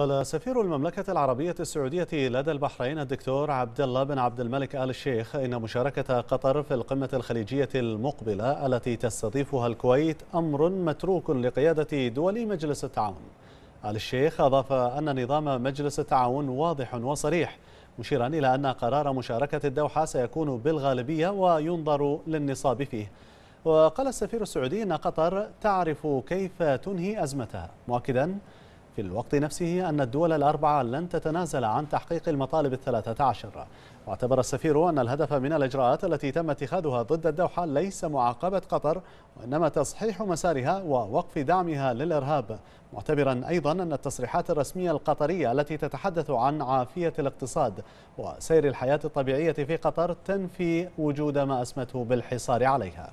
قال سفير المملكة العربية السعودية لدى البحرين الدكتور عبد الله بن عبد الملك آل الشيخ إن مشاركة قطر في القمة الخليجية المقبلة التي تستضيفها الكويت أمر متروك لقيادة دول مجلس التعاون. آل الشيخ أضاف أن نظام مجلس التعاون واضح وصريح مشيرا إلى أن قرار مشاركة الدوحة سيكون بالغالبية وينظر للنصاب فيه. وقال السفير السعودي أن قطر تعرف كيف تنهي أزمتها مؤكدا في الوقت نفسه أن الدول الأربعة لن تتنازل عن تحقيق المطالب الثلاثة عشر واعتبر السفير أن الهدف من الإجراءات التي تم اتخاذها ضد الدوحة ليس معاقبة قطر وإنما تصحيح مسارها ووقف دعمها للإرهاب معتبرا أيضا أن التصريحات الرسمية القطرية التي تتحدث عن عافية الاقتصاد وسير الحياة الطبيعية في قطر تنفي وجود ما أسمته بالحصار عليها